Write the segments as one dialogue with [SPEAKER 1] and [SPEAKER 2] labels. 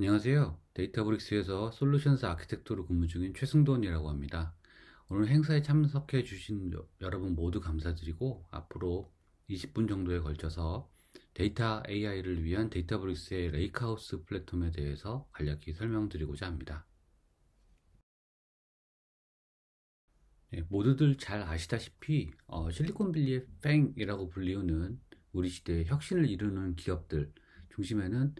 [SPEAKER 1] 안녕하세요. 데이터브릭스에서 솔루션스 아키텍트로 근무 중인 최승돈이라고 합니다. 오늘 행사에 참석해 주신 여러분 모두 감사드리고 앞으로 20분 정도에 걸쳐서 데이터 AI를 위한 데이터브릭스의 레이크하우스 플랫폼에 대해서 간략히 설명드리고자 합니다. 네, 모두들 잘 아시다시피 어, 실리콘빌리의 팽이라고 불리우는 우리 시대의 혁신을 이루는 기업들 중심에는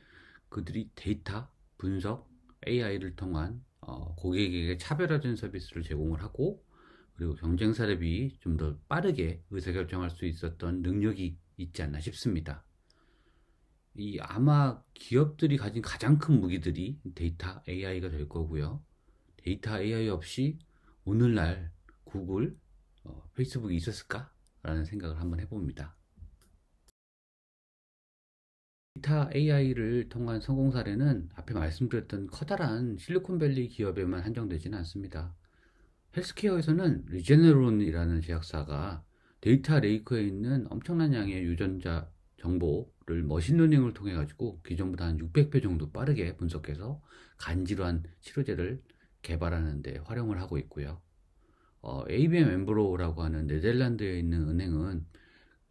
[SPEAKER 1] 그들이 데이터 분석 AI를 통한 어, 고객에게 차별화된 서비스를 제공을 하고 그리고 경쟁 사례이좀 더 빠르게 의사결정할 수 있었던 능력이 있지 않나 싶습니다. 이 아마 기업들이 가진 가장 큰 무기들이 데이터 AI가 될 거고요. 데이터 AI 없이 오늘날 구글, 어, 페이스북이 있었을까라는 생각을 한번 해봅니다. 데이터 AI를 통한 성공 사례는 앞에 말씀드렸던 커다란 실리콘밸리 기업에만 한정되지는 않습니다. 헬스케어에서는 리제네론이라는 제약사가 데이터 레이크에 있는 엄청난 양의 유전자 정보를 머신러닝을 통해 가지고 기존보다 한 600배 정도 빠르게 분석해서 간질환 치료제를 개발하는데 활용을 하고 있고요. 어, ABM 엠브로라고 우 하는 네덜란드에 있는 은행은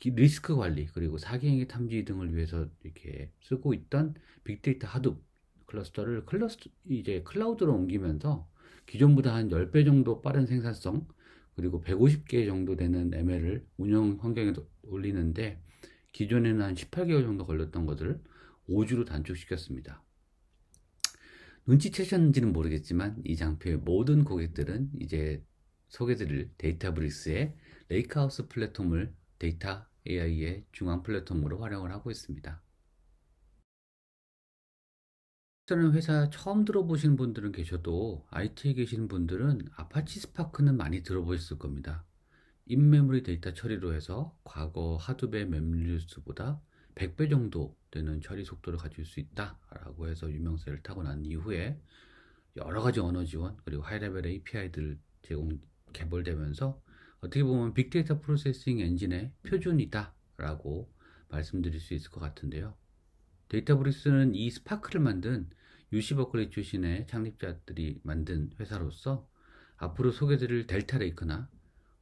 [SPEAKER 1] 리스크 관리 그리고 사기행위 탐지 등을 위해서 이렇게 쓰고 있던 빅데이터 하둡 클러스터를 클러스터 이제 클라우드로 옮기면서 기존보다 한 10배 정도 빠른 생산성 그리고 150개 정도 되는 ML을 운영 환경에 올리는데 기존에는 한 18개월 정도 걸렸던 것을 5주로 단축시켰습니다. 눈치채셨는지는 모르겠지만 이 장표의 모든 고객들은 이제 소개드릴 데이터브릭스의 레이크하우스 플랫폼을 데이터 AI의 중앙 플랫폼으로 활용을 하고 있습니다. 저는 회사 처음 들어보신 분들은 계셔도 IT에 계신 분들은 아파치 스파크는 많이 들어보셨을 겁니다. 인메모리 데이터 처리로 해서 과거 하드베 메 맵뉴스보다 100배 정도 되는 처리 속도를 가질 수 있다라고 해서 유명세를 타고 난 이후에 여러 가지 언어 지원 그리고 하이레벨 API들 제공 개발되면서 어떻게 보면 빅데이터 프로세싱 엔진의 표준이다라고 말씀드릴 수 있을 것 같은데요. 데이터브릭스는 이 스파크를 만든 유시 버클리 출신의 창립자들이 만든 회사로서 앞으로 소개드릴 델타 레이크나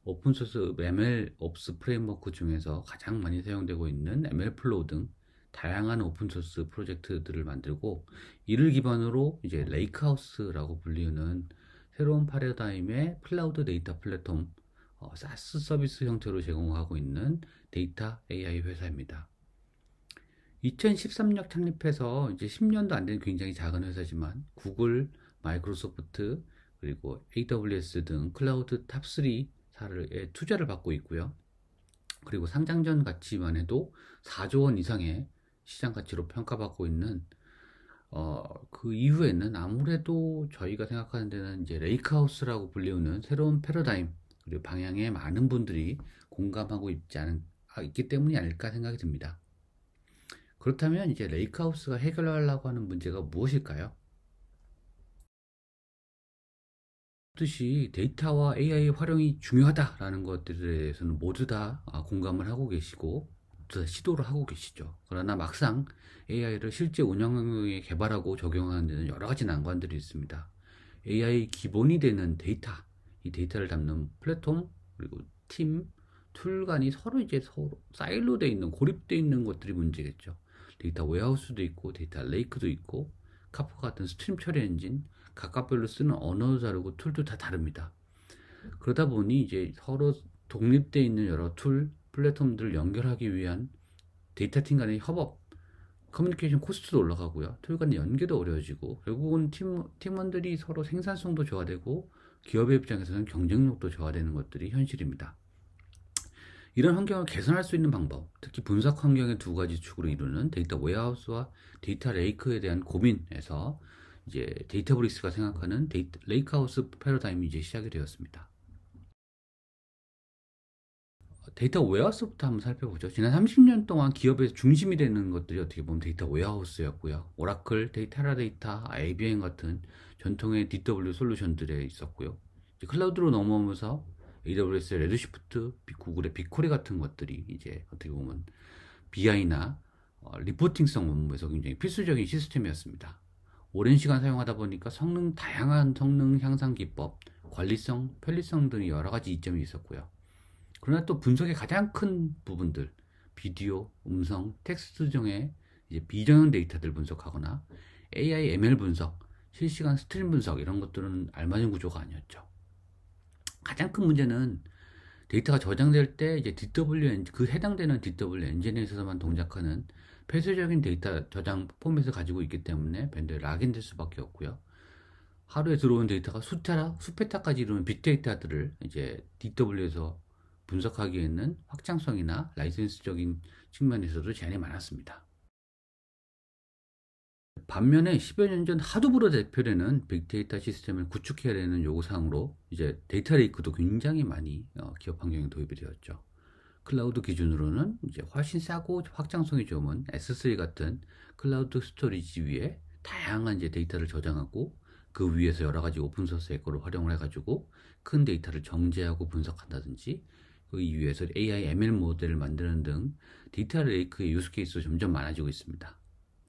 [SPEAKER 1] 오픈소스 MLOps 프레임워크 중에서 가장 많이 사용되고 있는 MLflow 등 다양한 오픈소스 프로젝트들을 만들고 이를 기반으로 이제 레이크하우스라고 불리는 새로운 파라다임의 클라우드 데이터 플랫폼 어, 사스 서비스 형태로 제공하고 있는 데이터 AI 회사입니다. 2013년 창립해서 이제 10년도 안 된 굉장히 작은 회사지만 구글, 마이크로소프트, 그리고 AWS 등 클라우드 탑3사에 투자를 받고 있고요. 그리고 상장 전 가치만 해도 4조 원 이상의 시장 가치로 평가받고 있는 어, 그 이후에는 아무래도 저희가 생각하는 데는 이제 레이크하우스라고 불리우는 새로운 패러다임 그리고 방향에 많은 분들이 공감하고 있지 않은, 아, 있기 때문이 아닐까 생각이 듭니다. 그렇다면 이제 레이크하우스가 해결하려고 하는 문제가 무엇일까요? 뜻이 데이터와 AI의 활용이 중요하다라는 것들에 대해서는 모두 다 아, 공감을 하고 계시고 시도를 하고 계시죠. 그러나 막상 AI를 실제 운영에 개발하고 적용하는 데는 여러 가지 난관들이 있습니다. AI 기본이 되는 데이터 이 데이터를 담는 플랫폼 그리고 팀, 툴 간이 서로 이제 서로 사일로 돼 있는 고립돼 있는 것들이 문제겠죠. 데이터 웨하우스도 어 있고 데이터 레이크도 있고 카프카 같은 스트림 처리 엔진 각각별로 쓰는 언어자료고 툴도 다 다릅니다. 그러다 보니 이제 서로 독립돼 있는 여러 툴 플랫폼들을 연결하기 위한 데이터팀 간의 협업 커뮤니케이션 코스트도 올라가고요. 툴 간의 연계도 어려워지고 결국은 팀, 팀원들이 서로 생산성도 저하되고 기업의 입장에서는 경쟁력도 저하되는 것들이 현실입니다. 이런 환경을 개선할 수 있는 방법, 특히 분석 환경의 두 가지 축으로 이루는 데이터 웨어하우스와 데이터 레이크에 대한 고민에서 이제 데이터브릭스가 생각하는 데이터 레이크하우스 패러다임이 이제 시작이 되었습니다. 데이터 웨어하우스부터 한번 살펴보죠. 지난 30년 동안 기업에서 중심이 되는 것들이 어떻게 보면 데이터 웨어하우스였고요. 오라클, 데이터라 데이터, ABM 같은 전통의 DW 솔루션들에 있었고요. 클라우드로 넘어오면서 AWS 레드시프트, 구글의 빅코리 같은 것들이 이제 어떻게 보면 BI나 어, 리포팅성 업무에서 굉장히 필수적인 시스템이었습니다. 오랜 시간 사용하다 보니까 성능 다양한 성능 향상 기법, 관리성, 편리성 등의 여러 가지 이점이 있었고요. 그러나 또 분석의 가장 큰 부분들 비디오, 음성, 텍스트 등의 이제 비정형 데이터들 분석하거나 AI ML 분석, 실시간 스트림 분석 이런 것들은 알맞은 구조가 아니었죠. 가장 큰 문제는 데이터가 저장될 때 이제 DWN 그 해당되는 DW 엔진에 서만 동작하는 폐쇄적인 데이터 저장 포맷을 가지고 있기 때문에 밴드에 락인될 수밖에 없고요. 하루에 들어온 데이터가 수테라, 수페타까지 이르는 빅데이터들을 이제 DW에서 분석하기에는 확장성이나 라이센스적인 측면에서도 제한이 많았습니다. 반면에 10여 년 전 하두브로 대표되는 빅데이터 시스템을 구축해야 되는 요구사항으로 이제 데이터 레이크도 굉장히 많이 어, 기업 환경에 도입이 되었죠. 클라우드 기준으로는 이제 훨씬 싸고 확장성이 좋은 S3 같은 클라우드 스토리지 위에 다양한 이제 데이터를 저장하고 그 위에서 여러 가지 오픈소스 의코를 활용을 해가지고 큰 데이터를 정제하고 분석한다든지 그 이유에서 AI ML 모델을 만드는 등 디지털 레이크의 유스 케이스도 점점 많아지고 있습니다.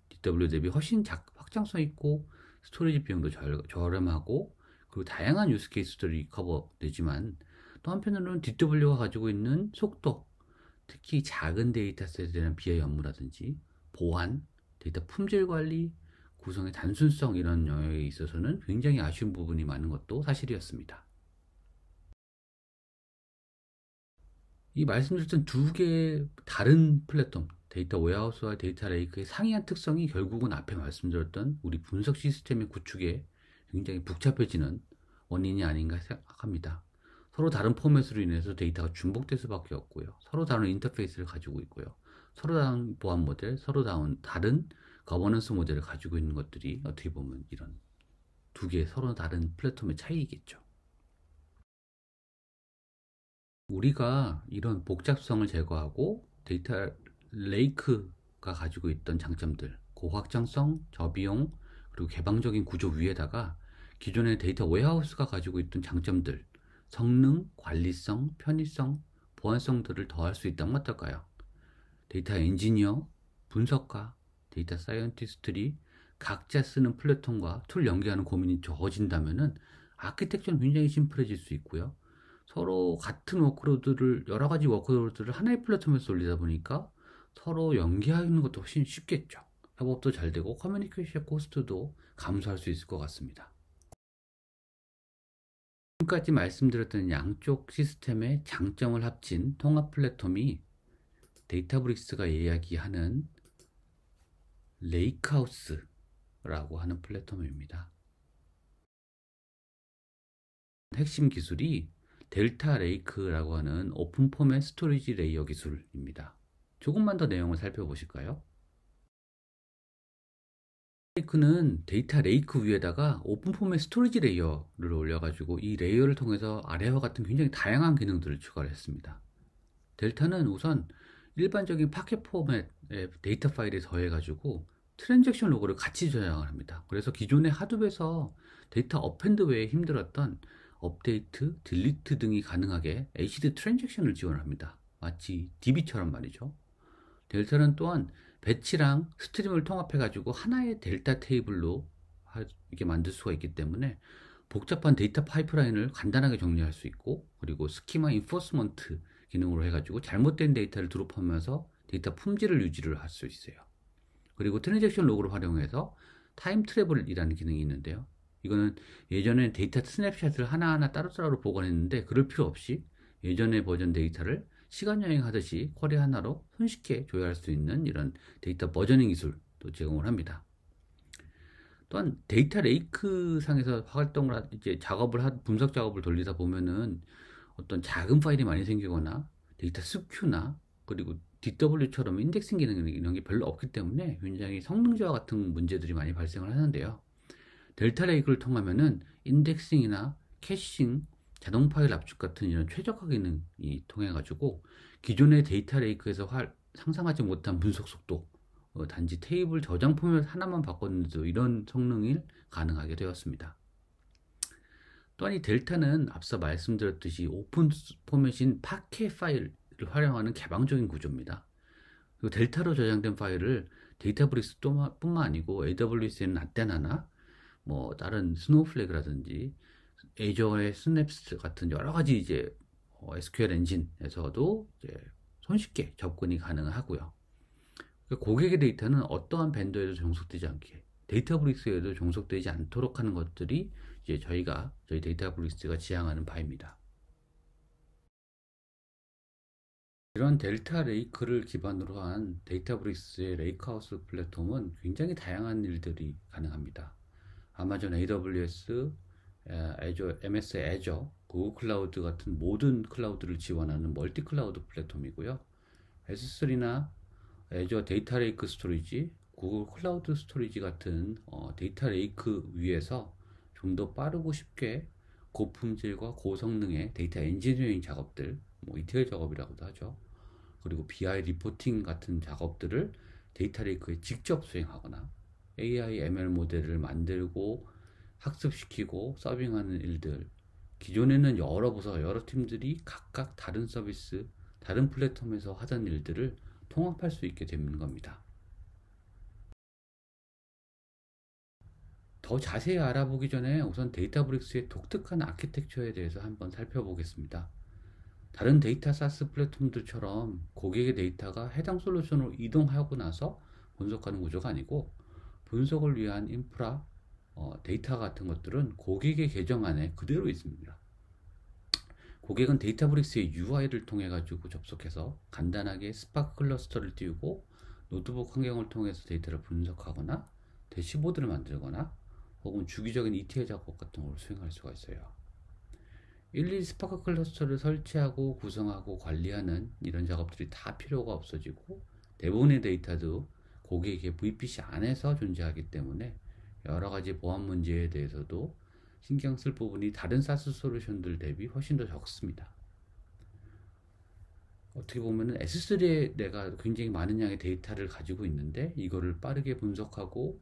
[SPEAKER 1] DW 대비 훨씬 작, 확장성 있고 스토리지 비용도 절, 저렴하고 그리고 다양한 유스 케이스들이 커버되지만 또 한편으로는 DW가 가지고 있는 속도, 특히 작은 데이터셋에 대한 비하 업무라든지 보안, 데이터 품질 관리, 구성의 단순성 이런 영역에 있어서는 굉장히 아쉬운 부분이 많은 것도 사실이었습니다. 이 말씀드렸던 두 개의 다른 플랫폼, 데이터 웨어하우스와 데이터 레이크의 상이한 특성이 결국은 앞에 말씀드렸던 우리 분석 시스템의 구축에 굉장히 복잡해지는 원인이 아닌가 생각합니다. 서로 다른 포맷으로 인해서 데이터가 중복될 수밖에 없고요. 서로 다른 인터페이스를 가지고 있고요. 서로 다른 보안 모델, 서로 다른 다른 거버넌스 모델을 가지고 있는 것들이 어떻게 보면 이런 두 개의 서로 다른 플랫폼의 차이겠죠. 우리가 이런 복잡성을 제거하고 데이터 레이크가 가지고 있던 장점들 고확장성, 그 저비용, 그리고 개방적인 구조 위에다가 기존의 데이터 웨하우스가 어 가지고 있던 장점들 성능, 관리성, 편의성, 보안성들을 더할 수 있다면 어떨까요? 데이터 엔지니어, 분석가, 데이터 사이언티스트들이 각자 쓰는 플랫폼과 툴 연계하는 고민이 적어진다면 아키텍처는 굉장히 심플해질 수 있고요. 서로 같은 워크로드를 여러 가지 워크로드를 하나의 플랫폼에서 올리다 보니까 서로 연계하는 것도 훨씬 쉽겠죠. 협업도 잘 되고 커뮤니케이션 코스트도 감소할 수 있을 것 같습니다. 지금까지 말씀드렸던 양쪽 시스템의 장점을 합친 통합 플랫폼이 데이터브릭스가 이야기하는 레이크하우스라고 하는 플랫폼입니다. 핵심 기술이 델타 레이크라고 하는 오픈 폼의 스토리지 레이어 기술입니다. 조금만 더 내용을 살펴보실까요? 레이크는 데이터 레이크 위에다가 오픈 폼의 스토리지 레이어를 올려가지고 이 레이어를 통해서 아래와 같은 굉장히 다양한 기능들을 추가를 했습니다. 델타는 우선 일반적인 파켓 포맷의 데이터 파일에 더해가지고 트랜잭션 로그를 같이 저장을 합니다. 그래서 기존의 하둡에서 데이터 어펜드 외에 힘들었던 업데이트, 딜리트 등이 가능하게 ACD 트랜잭션을 지원합니다. 마치 DB처럼 말이죠. 델타는 또한 배치랑 스트림을 통합해 가지고 하나의 델타 테이블로 이렇게 만들 수가 있기 때문에 복잡한 데이터 파이프라인을 간단하게 정리할 수 있고 그리고 스키마 인포스먼트 기능으로 해가지고 잘못된 데이터를 드롭하면서 데이터 품질을 유지를 할 수 있어요. 그리고 트랜잭션 로그를 활용해서 타임 트래블이라는 기능이 있는데요. 이거는 예전에 데이터 스냅샷을 하나하나 따로따로 보관했는데 그럴 필요 없이 예전의 버전 데이터를 시간 여행하듯이 쿼리 하나로 손쉽게 조회할 수 있는 이런 데이터 버저닝 기술도 제공을 합니다. 또한 데이터 레이크 상에서 활동을 이제 작업을 하, 분석 작업을 돌리다 보면은 어떤 작은 파일이 많이 생기거나 데이터 스큐나 그리고 DW처럼 인덱싱 기능 이런 게 별로 없기 때문에 굉장히 성능 저하 같은 문제들이 많이 발생을 하는데요. 델타 레이크를 통하면은 인덱싱이나 캐싱, 자동 파일 압축 같은 이런 최적화 기능이 통해 가지고 기존의 데이터 레이크에서 상상하지 못한 분석 속도, 어, 단지 테이블 저장 포맷 하나만 바꿨는데도 이런 성능이 가능하게 되었습니다. 또한 이 델타는 앞서 말씀드렸듯이 오픈 포맷인 파케 파일을 활용하는 개방적인 구조입니다. 델타로 저장된 파일을 데이터브릭스뿐만 아니고 AWS에는 아테나나 뭐 다른 스노우플레이크라든지 에이저의 스냅스 같은 여러 가지 이제 SQL 어, 엔진에서도 이제 손쉽게 접근이 가능하고요. 그 고객의 데이터는 어떠한 벤더에도 종속되지 않게 데이터브릭스에도 종속되지 않도록 하는 것들이 이제 저희가 저희 데이터브릭스가 지향하는 바입니다. 이런 델타 레이크를 기반으로 한 데이터브릭스의 레이크하우스 플랫폼은 굉장히 다양한 일들이 가능합니다. 아마존 AWS, Azure, MS Azure, 구글 클라우드 같은 모든 클라우드를 지원하는 멀티 클라우드 플랫폼이고요. S3나 Azure 데이터 레이크 스토리지, 구글 클라우드 스토리지 같은 데이터 어, 레이크 위에서 좀 더 빠르고 쉽게 고품질과 고성능의 데이터 엔지니어링 작업들, 뭐 ETL 작업이라고도 하죠. 그리고 BI 리포팅 같은 작업들을 데이터 레이크에 직접 수행하거나 AI, ML 모델을 만들고 학습시키고 서빙하는 일들 기존에는 여러 부서, 여러 팀들이 각각 다른 서비스, 다른 플랫폼에서 하던 일들을 통합할 수 있게 되는 겁니다. 더 자세히 알아보기 전에 우선 데이터브릭스의 독특한 아키텍처에 대해서 한번 살펴보겠습니다. 다른 데이터 사스 플랫폼들처럼 고객의 데이터가 해당 솔루션으로 이동하고 나서 분석하는 구조가 아니고 분석을 위한 인프라 어, 데이터 같은 것들은 고객의 계정 안에 그대로 있습니다. 고객은 데이터브릭스의 UI를 통해 가지고 접속해서 간단하게 스파크 클러스터를 띄우고 노트북 환경을 통해서 데이터를 분석하거나 대시보드를 만들거나 혹은 주기적인 ETL 작업 같은 걸 수행할 수가 있어요. 일일 스파크 클러스터를 설치하고 구성하고 관리하는 이런 작업들이 다 필요가 없어지고 대부분의 데이터도 고객의 VPC 안에서 존재하기 때문에 여러 가지 보안 문제에 대해서도 신경 쓸 부분이 다른 사스 솔루션들 대비 훨씬 더 적습니다. 어떻게 보면 S3에 내가 굉장히 많은 양의 데이터를 가지고 있는데 이거를 빠르게 분석하고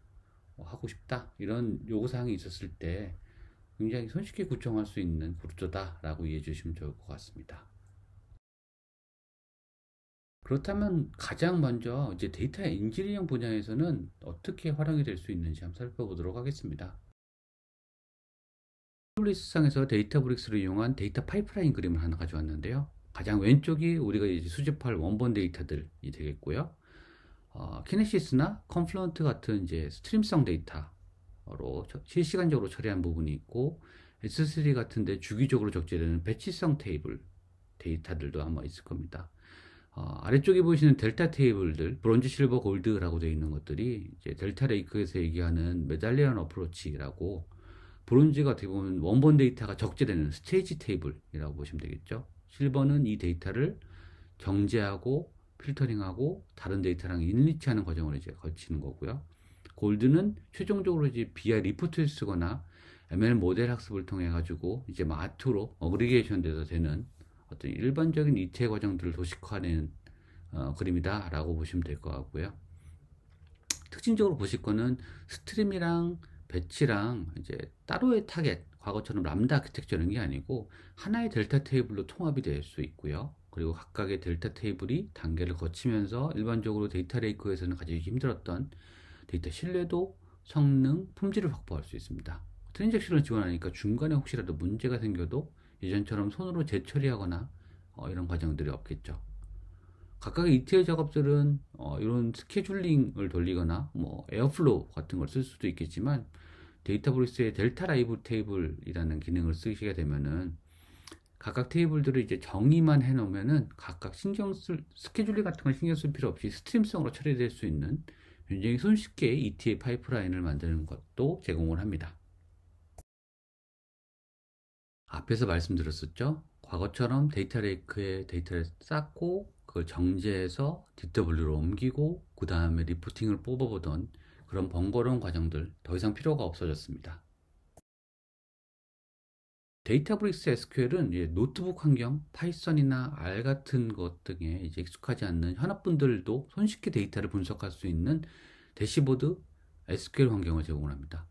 [SPEAKER 1] 어, 하고 싶다 이런 요구사항이 있었을 때 굉장히 손쉽게 구청할 수 있는 구조다라고 이해해 주시면 좋을 것 같습니다. 그렇다면 가장 먼저 이제 데이터 엔지니어링 분야에서는 어떻게 활용이 될 수 있는지 한번 살펴보도록 하겠습니다. 플리스상에서 데이터브릭스를 이용한 데이터 파이프라인 그림을 하나 가져왔는데요. 가장 왼쪽이 우리가 이제 수집할 원본 데이터들이 되겠고요. 어, 키네시스나 컴플루언트 같은 이제 스트림성 데이터로 실시간적으로 처리한 부분이 있고 S3 같은데 주기적으로 적재되는 배치성 테이블 데이터들도 아마 있을 겁니다. 어, 아래쪽에 보시는 델타 테이블들, 브론즈, 실버, 골드라고 되어 있는 것들이 이제 델타 레이크에서 얘기하는 메달리언 어프로치라고 브론즈가 어떻게 보면 원본 데이터가 적재되는 스테이지 테이블이라고 보시면 되겠죠. 실버는 이 데이터를 정제하고 필터링하고 다른 데이터랑 일리치하는 과정을 이제 거치는 거고요. 골드는 최종적으로 이제 BI 리포트를 쓰거나 ML 모델 학습을 통해 가지고 이제 마트로 어그리게이션 돼서 되는 어떤 일반적인 이체 과정들을 도식화하는 어, 그림이다라고 보시면 될 것 같고요. 특징적으로 보실 거는 스트림이랑 배치랑 이제 따로의 타겟, 과거처럼 람다 아키텍처는 게 아니고 하나의 델타 테이블로 통합이 될 수 있고요. 그리고 각각의 델타 테이블이 단계를 거치면서 일반적으로 데이터 레이크에서는 가지기 힘들었던 데이터 신뢰도, 성능, 품질을 확보할 수 있습니다. 트랜잭션을 지원하니까 중간에 혹시라도 문제가 생겨도 예전처럼 손으로 재처리하거나 어, 이런 과정들이 없겠죠. 각각의 ETL 작업들은 어, 이런 스케줄링을 돌리거나 뭐 에어플로우 같은 걸 쓸 수도 있겠지만 데이터브리스의 델타 라이브 테이블이라는 기능을 쓰시게 되면은 각각 테이블들을 이제 정의만 해놓으면은 각각 신경 쓸 스케줄링 같은 걸 신경 쓸 필요 없이 스트림성으로 처리될 수 있는 굉장히 손쉽게 ETL 파이프라인을 만드는 것도 제공을 합니다. 앞에서 말씀드렸었죠. 과거처럼 데이터 레이크에 데이터를 쌓고 그걸 정제해서 DW로 옮기고 그 다음에 리포팅을 뽑아보던 그런 번거로운 과정들 더 이상 필요가 없어졌습니다. 데이터브릭스 SQL은 예, 노트북 환경, 파이썬이나 R 같은 것 등에 이제 익숙하지 않는 현업분들도 손쉽게 데이터를 분석할 수 있는 대시보드 SQL 환경을 제공합니다.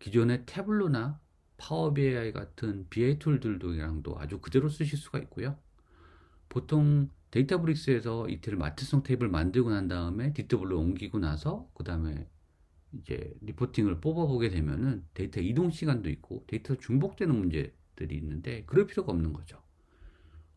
[SPEAKER 1] 기존의 태블로나 파워 BI 같은 BI 툴들도랑도 아주 그대로 쓰실 수가 있고요. 보통 데이터브릭스에서 이틀 마트성 테이블 만들고 난 다음에 디 d 블로 옮기고 나서 그 다음에 이제 리포팅을 뽑아보게 되면은 데이터 이동 시간도 있고 데이터 중복되는 문제들이 있는데 그럴 필요가 없는 거죠.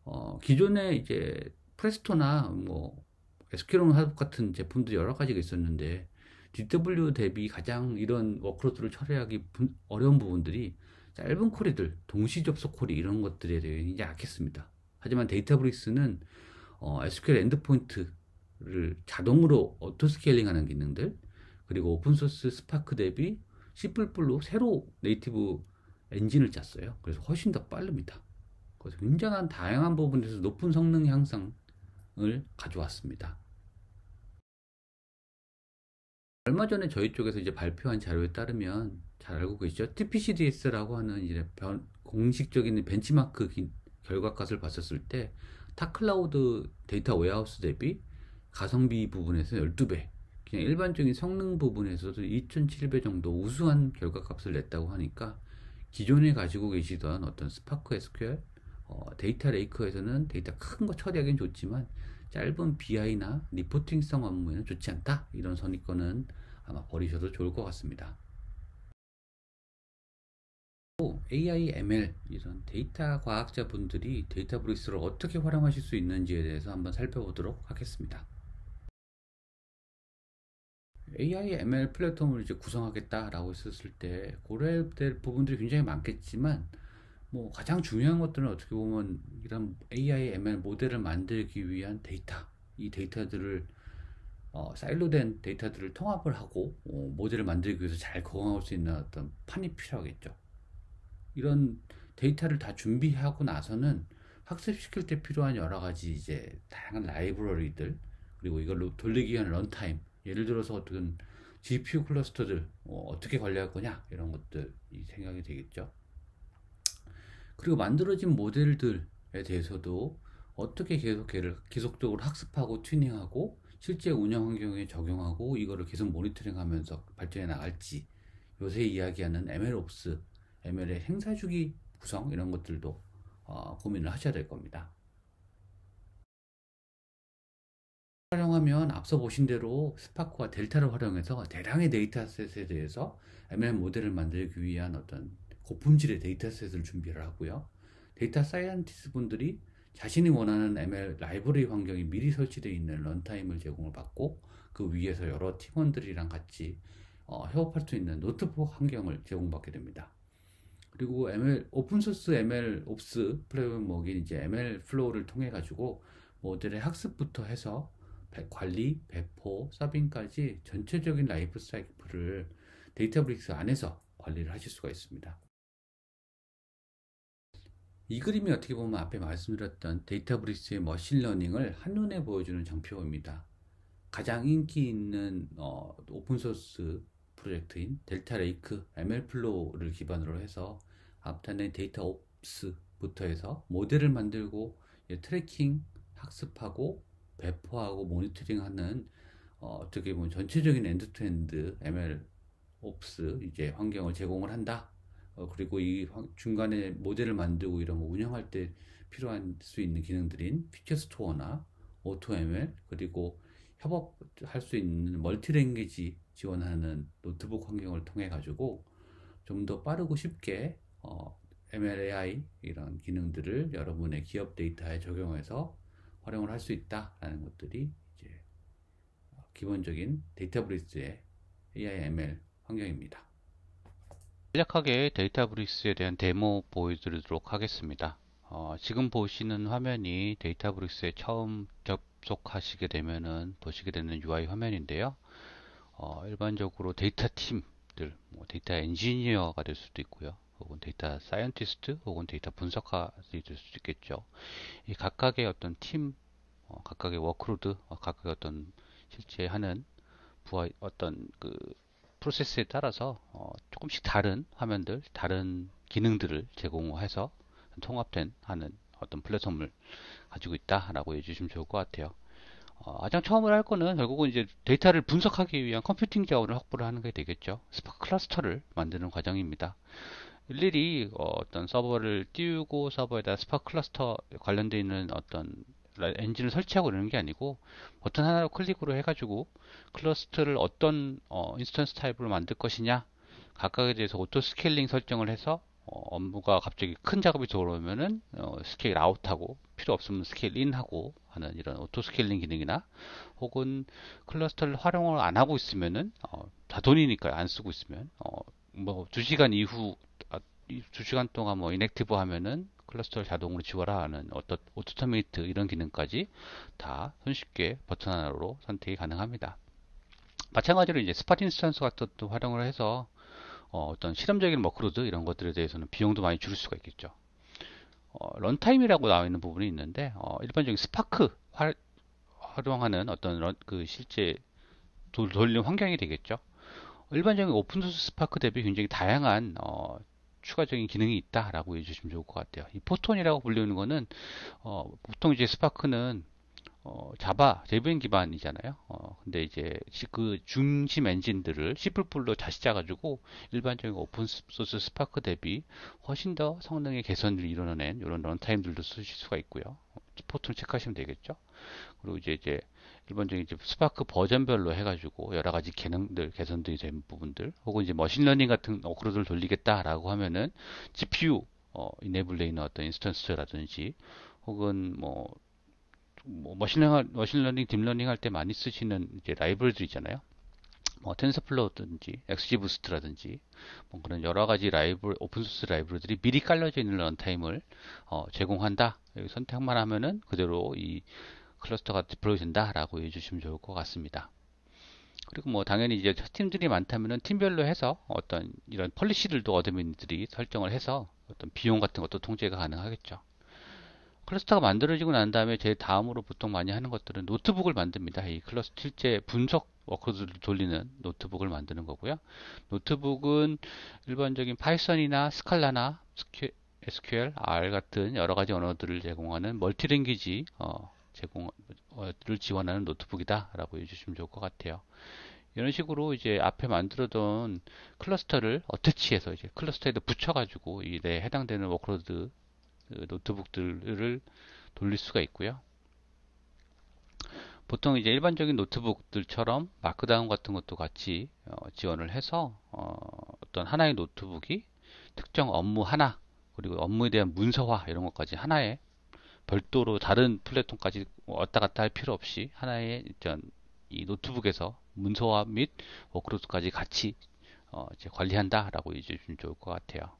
[SPEAKER 1] 어, 기존에 이제 프레스토나 뭐 SQL 하드 같은 제품도 여러 가지가 있었는데 DW 대비 가장 이런 워크로드를 처리하기 어려운 부분들이 짧은 코리들 동시 접속 코리 이런 것들에 대해 굉장 약했습니다. 하지만 데이터브릭스는 어, SQL 엔드포인트를 자동으로 오토 스케일링하는 기능들, 그리고 오픈소스 스파크 대비 C++로 새로 네이티브 엔진을 짰어요. 그래서 훨씬 더 빠릅니다. 그래서 굉장한 다양한 부분에서 높은 성능 향상을 가져왔습니다. 얼마 전에 저희 쪽에서 이제 발표한 자료에 따르면 잘 알고 계시죠? TPCDS라고 하는 이제 변, 공식적인 벤치마크 결과값을 봤었을 때 타클라우드 데이터 웨어하우스 대비 가성비 부분에서 12배 그냥 일반적인 성능 부분에서도 2700 정도 우수한 결과값을 냈다고 하니까 기존에 가지고 계시던 어떤 스파크 SQL 어, 데이터 레이크에서는 데이터 큰 거 처리하기는 좋지만 짧은 BI나 리포팅성 업무에는 좋지 않다 이런 선입견은 아마 버리셔도 좋을 것 같습니다. AI, ML 이런 데이터 과학자분들이 데이터브릭스를 어떻게 활용하실 수 있는지에 대해서 한번 살펴보도록 하겠습니다. AI, ML 플랫폼을 이제 구성하겠다라고 했었을 때 고려될 부분들이 굉장히 많겠지만 뭐 가장 중요한 것들은 어떻게 보면 이런 AI, ML 모델을 만들기 위한 데이터 이 데이터들을 어, 사일로된 데이터들을 통합을 하고 어, 모델을 만들기 위해서 잘거응할수 있는 어떤 판이 필요하겠죠. 이런 데이터를 다 준비하고 나서는 학습시킬 때 필요한 여러 가지 이제 다양한 라이브러리들 그리고 이걸로 돌리기 위한 런타임 예를 들어서 어떤 GPU 클러스터들 뭐 어, 떻게 관리할 거냐 이런 것들이 생각이 되겠죠. 그리고 만들어진 모델들에 대해서도 어떻게 계속 계속적으로 학습하고 튜닝하고 실제 운영 환경에 적용하고 이거를 계속 모니터링하면서 발전해 나갈지 요새 이야기하는 MLOps ML의 행사주기 구성 이런 것들도 어, 고민을 하셔야 될 겁니다. 활용하면 앞서 보신 대로 스파크와 델타를 활용해서 대량의 데이터셋에 대해서 ML 모델을 만들기 위한 어떤 고품질의 데이터셋을 준비를 하고요. 데이터 사이언티스트 분들이 자신이 원하는 ML 라이브러리 환경이 미리 설치되어 있는 런타임을 제공을 받고 그 위에서 여러 팀원들이랑 같이 어, 협업할 수 있는 노트북 환경을 제공받게 됩니다. 그리고 ML 오픈 소스 ML 옵스 프레임워크인 이제 ML 플로우를 통해 가지고 모델의 학습부터 해서 관리, 배포, 서빙까지 전체적인 라이프 사이클을 데이터브릭스 안에서 관리를 하실 수가 있습니다. 이 그림이 어떻게 보면 앞에 말씀드렸던 데이터브릭스의 머신러닝을 한눈에 보여주는 장표입니다. 가장 인기 있는 어, 오픈소스 프로젝트인 델타레이크 MLflow를 기반으로 해서 앞단의 데이터 옵스부터 해서 모델을 만들고 트래킹, 학습하고 배포하고 모니터링하는 어, 어 떻게 보면 전체적인 엔드투엔드 ML 옵스 이제 환경을 제공을 한다. 어, 그리고 이 중간에 모델을 만들고 이런 거 운영할 때 필요할 수 있는 기능들인 피처 스토어나 오토 ML 그리고 협업할 수 있는 멀티 랭귀지 지원하는 노트북 환경을 통해 가지고 좀 더 빠르고 쉽게 어, MLAI 이런 기능들을 여러분의 기업 데이터에 적용해서 활용을 할 수 있다라는 것들이 이제 기본적인 데이터브리스의 AI ML 환경입니다. 간략하게 데이터브리스에 대한 데모 보여드리도록 하겠습니다. 어, 지금 보시는 화면이 데이터브리스에 처음 접속하시게 되면은 보시게 되는 UI 화면인데요. 어, 일반적으로 데이터 팀들, 뭐 데이터 엔지니어가 될 수도 있고요. 혹은 데이터 사이언티스트, 혹은 데이터 분석가들이 될 수도 있겠죠. 이 각각의 어떤 팀, 어, 각각의 워크로드, 어, 각각의 어떤 실제 하는 부하 어떤 그 프로세스에 따라서 어, 조금씩 다른 화면들, 다른 기능들을 제공해서 통합된 하는 어떤 플랫폼을 가지고 있다라고 해주시면 좋을 것 같아요. 어, 가장 처음으로 할 거는 결국은 이제 데이터를 분석하기 위한 컴퓨팅 자원을 확보를 하는 게 되겠죠. 스파크 클러스터를 만드는 과정입니다. 일일이 어, 어떤 서버를 띄우고 서버에다 스파크 클러스터 관련되어 있는 어떤 엔진을 설치하고 이러는 게 아니고 버튼 하나로 클릭으로 해가지고 클러스터를 어떤 어, 인스턴스 타입으로 만들 것이냐 각각에 대해서 오토 스케일링 설정을 해서 어, 업무가 갑자기 큰 작업이 들어오면은 어, 스케일 아웃하고 필요 없으면 스케일 인 하고 하는 이런 오토 스케일링 기능이나 혹은 클러스터를 활용을 안 하고 있으면은 어, 자동이니까요. 안 쓰고 있으면 어, 뭐 2시간 이후 2시간 아, 동안 뭐 인액티브 하면은 클러스터를 자동으로 지워라 하는 어떤 오토터메이트 이런 기능까지 다 손쉽게 버튼 하나로 선택이 가능합니다. 마찬가지로 이제 스파트 인스턴스 같은 것도 활용을 해서 어, 어떤 실험적인 머크로드 이런 것들에 대해서는 비용도 많이 줄일 수가 있겠죠. 어, 런타임이라고 나와 있는 부분이 있는데 어, 일반적인 스파크 활, 용하는 어떤 런, 그 실제 도, 돌리는 환경이 되겠죠. 일반적인 오픈소스 스파크 대비 굉장히 다양한 어, 추가적인 기능이 있다라고 해주시면 좋을 것 같아요. 이 포톤이라고 불리는 거는 어, 보통 이제 스파크는 어, 자바, JVM 기반이잖아요. 어, 근데 이제 그 중심 엔진들을 C++로 다시 짜가지고 일반적인 오픈소스 스파크 대비 훨씬 더 성능의 개선을 이뤄낸 이런 런타임들도 쓰실 수가 있고요. 포트를 체크하시면 되겠죠. 그리고 이제 이제 일반적인 이제 스파크 버전별로 해가지고 여러 가지 기능들 개선들이 된 부분들, 혹은 이제 머신러닝 같은 어그로드를 돌리겠다라고 하면은 GPU 어, 이네블레 이너 어떤 인스턴스라든지 혹은 뭐뭐 머신러닝, 머신러닝, 딥러닝 할 때 많이 쓰시는 이제 라이브러리 있잖아요. 뭐 텐서플로우든지 엑시지부스트라든지뭐 그런 여러 가지 라이브 오픈소스 라이브러들이 리 미리 깔려져 있는 런타임을 어, 제공한다. 여기 선택만 하면은 그대로 이 클러스터가 디플로이 된다라고 해주시면 좋을 것 같습니다. 그리고 뭐 당연히 이제 팀들이 많다면은 팀별로 해서 어떤 이런 폴리시들도 어드민들이 설정을 해서 어떤 비용 같은 것도 통제가 가능하겠죠. 클러스터가 만들어지고 난 다음에 제 다음으로 보통 많이 하는 것들은 노트북을 만듭니다. 이 클러스터 실제 분석 워크들를 돌리는 노트북을 만드는 거고요. 노트북은 일반적인 파이썬이나 스칼라나 SQL, R 같은 여러 가지 언어들을 제공하는 멀티랭귀지 어, 제공을 어, 지원하는 노트북이다라고 해주시면 좋을 것 같아요. 이런 식으로 이제 앞에 만들어둔 클러스터를 어태치해서 이제 클러스터에다 붙여가지고 이에 해당되는 워크로드 그 노트북들을 돌릴 수가 있고요. 보통 이제 일반적인 노트북들처럼 마크다운 같은 것도 같이 어, 지원을 해서 어, 어떤 하나의 노트북이 특정 업무 하나 그리고 업무에 대한 문서화 이런 것까지 하나의 별도로 다른 플랫폼까지 왔다 갔다 할 필요 없이 하나의 이 노트북에서 문서화 및 워크로드까지 같이 어, 이제 관리한다라고 이제 좀 좋을 것 같아요.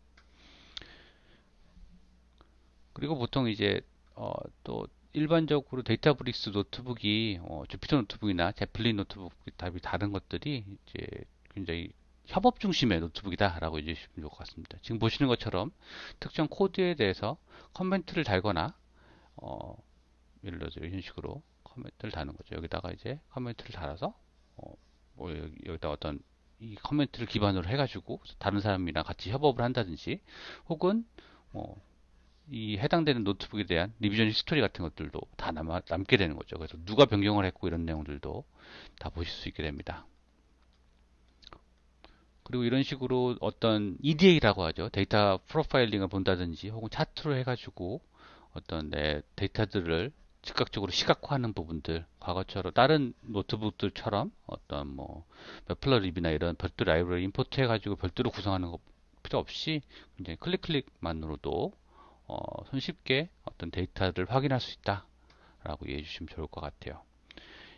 [SPEAKER 1] 그리고 보통 이제 어, 또 일반적으로 데이터브릭스 노트북이 어, 주피터 노트북이나 제플린 노트북 답이 다른 것들이 이제 굉장히 협업 중심의 노트북이다라고 이해 보시면 좋을 것 같습니다. 지금 보시는 것처럼 특정 코드에 대해서 커멘트를 달거나 어, 예를 들어서 이런 식으로 커멘트를 다는 거죠. 여기다가 이제 커멘트를 달아서 어, 뭐 여기, 다 어떤 이 커멘트를 기반으로 해가지고 다른 사람이랑 같이 협업을 한다든지 혹은 뭐이 해당되는 노트북에 대한 리뷰전 히스토리 같은 것들도 다 남아, 남게 되는 거죠. 그래서 누가 변경을 했고 이런 내용들도 다 보실 수 있게 됩니다. 그리고 이런 식으로 어떤 EDA라고 하죠. 데이터 프로파일링을 본다든지 혹은 차트로 해가지고 어떤 내 데이터들을 즉각적으로 시각화하는 부분들, 과거처럼 다른 노트북들처럼 어떤 뭐 매플러 립이나 이런 별도 라이브러리 임포트 해가지고 별도로 구성하는 것 필요 없이 굉장히 클릭 클릭만으로도 어, 손쉽게 어떤 데이터를 확인할 수 있다라고 이해해 주시면 좋을 것 같아요.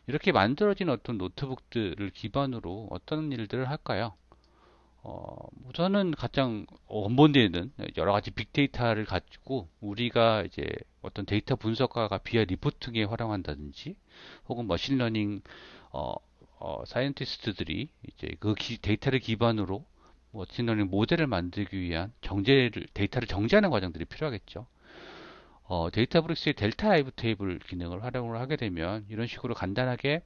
[SPEAKER 1] 이렇게 만들어진 어떤 노트북들을 기반으로 어떤 일들을 할까요? 어, 저는 가장 원본되는 여러 가지 빅데이터를 가지고 우리가 이제 어떤 데이터 분석가가 비하 리포팅에 활용한다든지 혹은 머신러닝 어, 어, 사이언티스트들이 이제 그 기, 데이터를 기반으로 머신러닝 모델을 만들기 위한 경제를 데이터를 정제하는 과정들이 필요하겠죠. 어, 데이터브릭스의 델타 라이브 테이블 기능을 활용을 하게 되면 이런 식으로 간단하게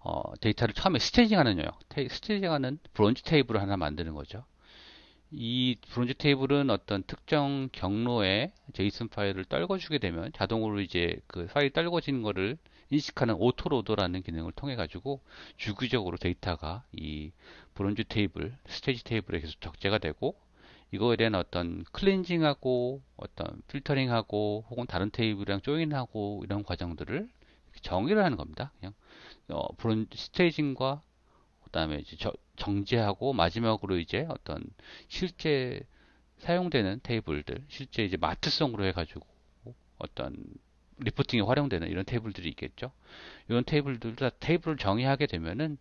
[SPEAKER 1] 어, 데이터를 처음에 스테이징하는 영 스테이징하는 브론즈 테이블을 하나 만드는 거죠. 이 브론즈 테이블은 어떤 특정 경로에 제이슨 파일을 떨궈주게 되면 자동으로 이제 그 파일 떨궈진 거를 인식하는 오토로더라는 기능을 통해 가지고 주기적으로 데이터가 이 브론즈 테이블, 스테이지 테이블에 계속 적재가 되고 이거에 대한 어떤 클렌징하고 어떤 필터링하고 혹은 다른 테이블이랑 조인하고 이런 과정들을 정의를 하는 겁니다. 그냥 어, 브론 즈 스테이징과 그다음에 이제 저, 정제하고 마지막으로 이제 어떤 실제 사용되는 테이블들, 실제 이제 마트성으로 해가지고 어떤 리포팅에 활용되는 이런 테이블들이 있겠죠. 이런 테이블들 다 테이블을 정의하게 되면은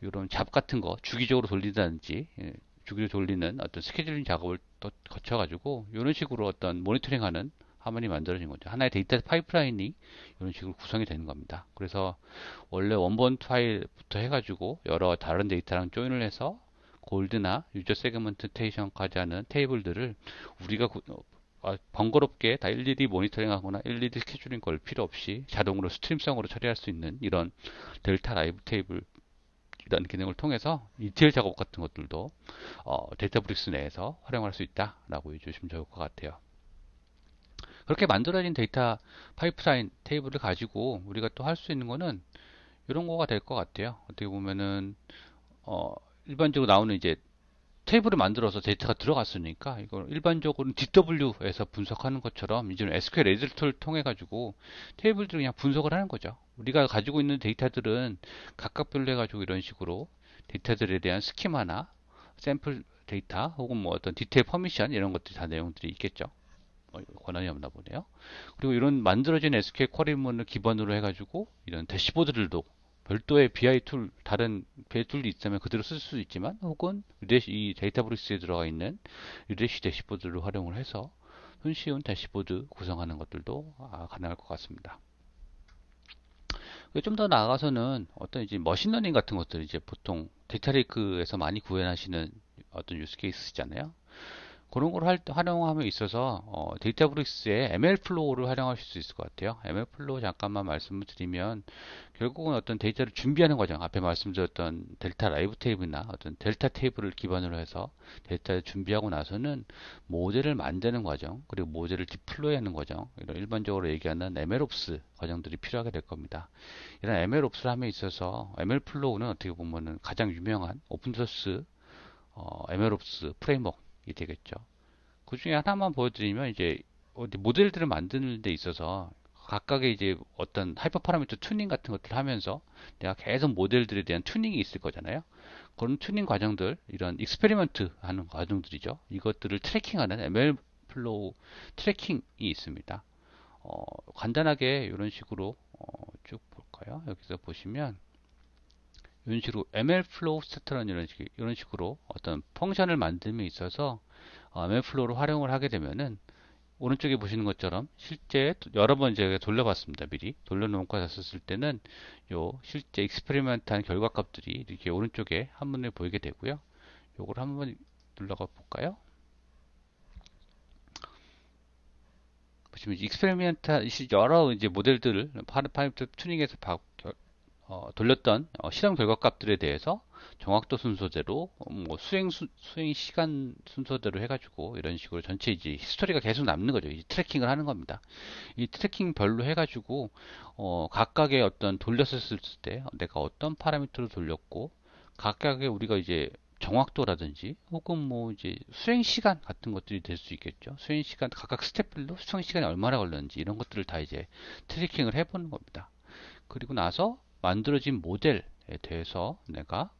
[SPEAKER 1] 이런 잡 같은 거 주기적으로 돌린다든지 예, 주기적으로 돌리는 어떤 스케줄링 작업을 또 거쳐가지고 이런 식으로 어떤 모니터링하는 화면이 만들어진 거죠. 하나의 데이터 파이프라인이 이런 식으로 구성이 되는 겁니다. 그래서 원래 원본 파일부터 해가지고 여러 다른 데이터랑 조인을 해서 골드나 유저 세그먼테이션까지 트 하는 테이블들을 우리가 어, 아, 번거롭게 다 일일이 모니터링하거나 일일이 스케줄링 걸 필요 없이 자동으로 스트림성으로 처리할 수 있는 이런 델타 라이브 테이블 이런 기능을 통해서 ETL 작업 같은 것들도 어, 데이터브릭스 내에서 활용할 수 있다라고 해주시면 좋을 것 같아요. 그렇게 만들어진 데이터 파이프라인 테이블을 가지고 우리가 또 할 수 있는 거는 이런 거가 될 것 같아요. 어떻게 보면은 어, 일반적으로 나오는 이제 테이블을 만들어서 데이터가 들어갔으니까 이걸 일반적으로 DW에서 분석하는 것처럼 이제는 SQL 에디터를 통해 가지고 테이블들을 그냥 분석을 하는 거죠. 우리가 가지고 있는 데이터들은 각각별로 해가지고 이런 식으로 데이터들에 대한 스키마나 샘플 데이터 혹은 뭐 어떤 디테일 퍼미션 이런 것들이 다 내용들이 있겠죠. 뭐 권한이 없나 보네요. 그리고 이런 만들어진 SQL 쿼리문을 기반으로 해가지고 이런 대시보드들도 별도의 BI 툴, 다른 BI 툴이 있다면 그대로 쓸 수 있지만 혹은 유대시, 이 데이터브릭스에 들어가 있는 유대시 대시보드를 활용을 해서 손쉬운 대시보드 구성하는 것들도 아, 가능할 것 같습니다. 좀 더 나아가서는 어떤 이제 머신러닝 같은 것들 이제 보통 데이터레이크에서 많이 구현하시는 어떤 유스케이스잖아요. 그런 걸 활, 용함에 있어서 어, 데이터브릭스의 ML f l o w 를 활용하실 수 있을 것 같아요. ML f l o w 잠깐만 말씀을 드리면 결국은 어떤 데이터를 준비하는 과정 앞에 말씀드렸던 델타 라이브 테이블이나 어떤 델타 테이블을 기반으로 해서 데이터를 준비하고 나서는 모델을 만드는 과정 그리고 모델을 디플로이하는 과정 이런 일반적으로 얘기하는 MLOps 과정들이 필요하게 될 겁니다. 이런 MLOps를 함에 있어서 ML f l o w 는 어떻게 보면 가장 유명한 오픈소스 어, MLOps 프레임워크 이 되겠죠. 그 중에 하나만 보여드리면 이제 어디 모델들을 만드는 데 있어서 각각의 이제 어떤 하이퍼 파라미터 튜닝 같은 것들 을 하면서 내가 계속 모델들에 대한 튜닝이 있을 거잖아요. 그런 튜닝 과정들, 이런 익스페리먼트 하는 과정들이죠. 이것들을 트래킹하는 ML 플로우 트래킹이 있습니다. 어, 간단하게 이런 식으로 어, 쭉 볼까요? 여기서 보시면 이런 식으로 ML 플로우 스타트라는 이런, 식, 이런 식으로 어떤 펑션을 만듦에 있어서 어, ML f l o w 를 활용을 하게 되면은 오른쪽에 보시는 것처럼 실제 여러 번 제가 돌려봤습니다. 미리 돌려놓고 갔었을 때는 요 실제 익스페리멘트한 결과값들이 이렇게 오른쪽에 한번에 보이게 되고요. 요걸 한 번 눌러가 볼까요? 보시면 익스페리멘트 여러 이제 모델들을 파라파이프 튜닝에서 어, 돌렸던 어, 실험 결과 값들에 대해서 정확도 순서대로 음, 뭐 수행 수, 수행 시간 순서대로 해가지고 이런 식으로 전체 이제 히스토리가 계속 남는 거죠. 이 트래킹을 하는 겁니다. 이 트래킹별로 해가지고 어, 각각의 어떤 돌렸을 었때 내가 어떤 파라미터로 돌렸고 각각의 우리가 이제 정확도라든지 혹은 뭐 이제 수행 시간 같은 것들이 될 수 있겠죠. 수행 시간 각각 스텝별로 수행 시간이 얼마나 걸렸는지 이런 것들을 다 이제 트래킹을 해보는 겁니다. 그리고 나서 만들어진 모델에 대해서 내가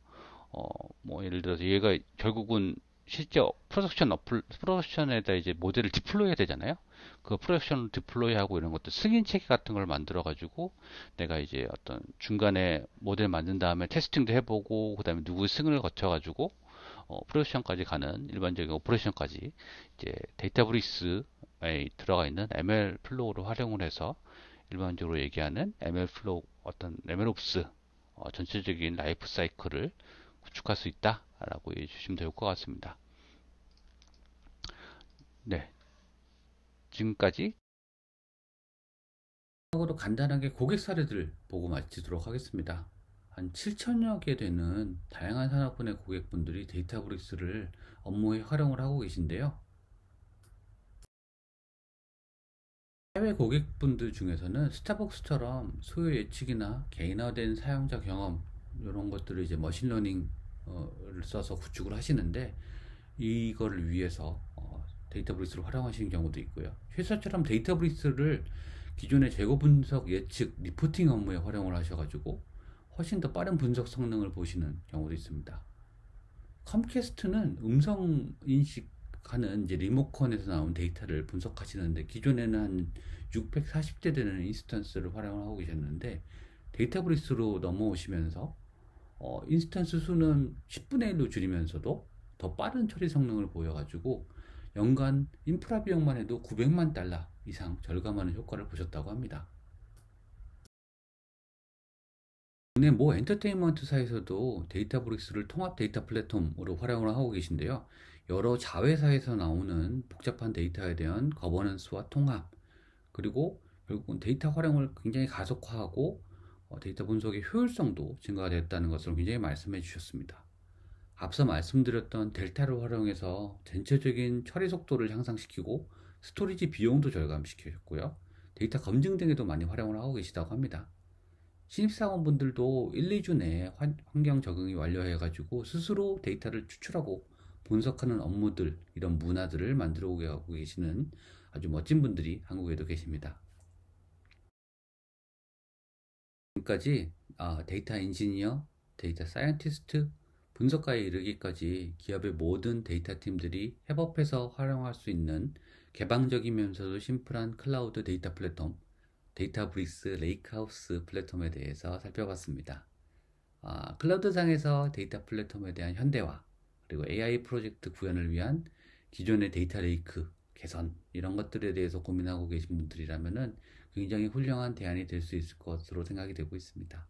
[SPEAKER 1] 어, 뭐 예를 들어서 얘가 결국은 실제 프로덕션 어플 프로덕션에다 이제 모델을 디플로이 해야 되잖아요. 그 프로덕션을 디플로이하고 이런 것도 승인 체계 같은 걸 만들어 가지고 내가 이제 어떤 중간에 모델 만든 다음에 테스팅도 해보고 그다음에 누구 승인을 거쳐 가지고 어, 프로덕션까지 가는 일반적인 오퍼레이션까지 이제 데이터브리스에 들어가 있는 ML 플로우를 활용을 해서 일반적으로 얘기하는 ML 플로우 어떤 레멜옵스 어, 전체적인 라이프 사이클을 구축할 수 있다라고 이해 주시면 될 것 같습니다. 네, 지금까지 으로 간단하게 고객 사례들 보고 마치도록 하겠습니다. 한 7천여 개 되는 다양한 산업군의 고객분들이 데이터브릭스를 업무에 활용을 하고 계신데요. 해외 고객분들 중에서는 스타벅스처럼 소요 예측이나 개인화된 사용자 경험 이런 것들을 이제 머신러닝을 어, 써서 구축을 하시는데 이걸 위해서 어, 데이터브리스를 활용하시는 경우도 있고요. 회사처럼 데이터브리스를 기존의 재고 분석 예측 리포팅 업무에 활용을 하셔가지고 훨씬 더 빠른 분석 성능을 보시는 경우도 있습니다. 컴캐스트는 음성 인식 하는 이제 리모컨에서 나온 데이터를 분석하시는데 기존에는 한 640대 되는 인스턴스를 활용을 하고 계셨는데 데이터브릭스로 넘어오시면서 어, 인스턴스 수는 10분의 1로 줄이면서도 더 빠른 처리 성능을 보여가지고 연간 인프라 비용만 해도 900만 달러 이상 절감하는 효과를 보셨다고 합니다. 국내 모 엔터테인먼트사에서도 데이터브릭스를 통합 데이터 플랫폼으로 활용을 하고 계신데요. 여러 자회사에서 나오는 복잡한 데이터에 대한 거버넌스와 통합 그리고 결국은 데이터 활용을 굉장히 가속화하고 어, 데이터 분석의 효율성도 증가가 됐다는 것을 굉장히 말씀해 주셨습니다. 앞서 말씀드렸던 델타를 활용해서 전체적인 처리 속도를 향상시키고 스토리지 비용도 절감시켜줬고요 데이터 검증 등에도 많이 활용을 하고 계시다고 합니다. 신입사원분들도 1, 2주 내에 환경 적응이 완료해가지고 스스로 데이터를 추출하고 분석하는 업무들 이런 문화들을 만들어 오게 하고 계시는 아주 멋진 분들이 한국에도 계십니다. 지금까지 아, 데이터 엔지니어, 데이터 사이언티스트, 분석가에 이르기까지 기업의 모든 데이터 팀들이 협업해서 활용할 수 있는 개방적이면서도 심플한 클라우드 데이터 플랫폼 데이터브릭스 레이크하우스 플랫폼에 대해서 살펴봤습니다. 아, 클라우드상에서 데이터 플랫폼에 대한 현대화 그리고 AI 프로젝트 구현을 위한 기존의 데이터 레이크 개선 이런 것들에 대해서 고민하고 계신 분들이라면은 굉장히 훌륭한 대안이 될 수 있을 것으로 생각이 되고 있습니다.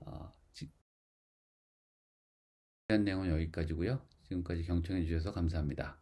[SPEAKER 1] 어, 지... 내용은 여기까지고요. 지금까지 경청해 주셔서 감사합니다.